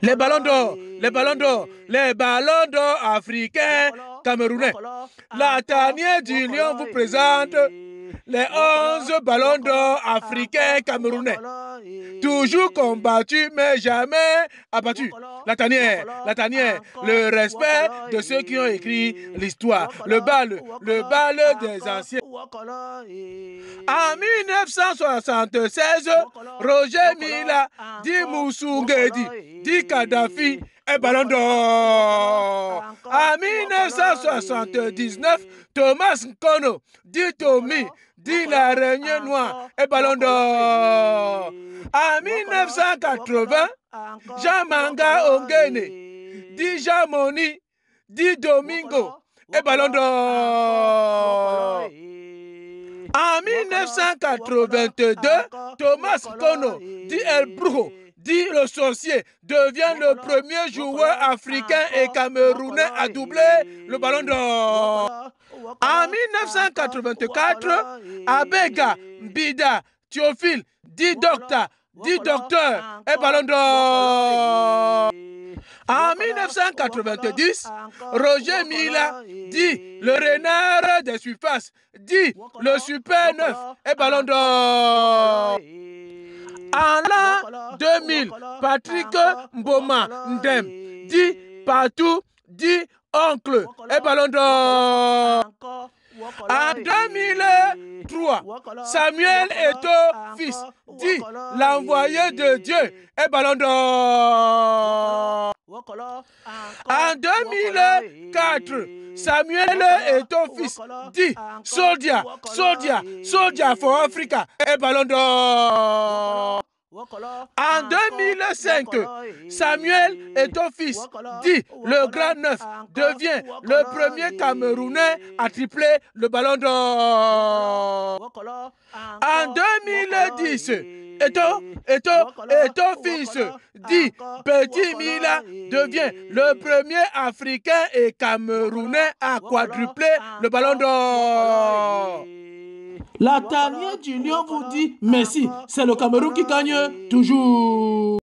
les ballons d'or, les ballons d'or, les ballons d'or africains, camerounais. La tanière du lion vous présente les 11 ballons d'or africains camerounais. Toujours combattus, mais jamais abattus. La tanière, la tanière, le respect de ceux qui ont écrit l'histoire. Le bal, le bal des anciens. En 1976, Roger Mila dit Moussoungedi, dit Kadhafi et Ballon d'Or. En 1979, Thomas Nkono dit Tommy, dit La Noire et Ballon d'Or. En 1980, Jean Manga Ongene dit Jamoni, dit Domingo et Ballon d'Or. 1982, Thomas Kono, dit El Brujo, dit le sorcier, devient le premier joueur africain et camerounais à doubler le ballon d'or. En 1984, Abega, Bida, Théophile, dit docteur, dit docteur et ballon d'or. En 1990, Roger Mila dit le renard des surfaces, dit le super neuf et ballon d'or. En l'an 2000, Patrick Mboma Ndem dit partout, dit oncle et ballon d'or. En 2003, Samuel au fils, dit l'envoyé de Dieu et ballon d'or. En 2004, eh, Samuel et eh, ton fils dit Soldia, Soldia, eh, Soldia for Africa et Ballon d'Or. En 2005, Samuel et ton fils dit le Grand Neuf devient le premier Camerounais à tripler le Ballon d'Or. En 2010, et ton, et ton, et ton fils dit, Petit Mila devient le premier Africain et Camerounais à quadrupler le ballon d'or. La tanière du lion vous dit merci. C'est le Cameroun qui gagne toujours.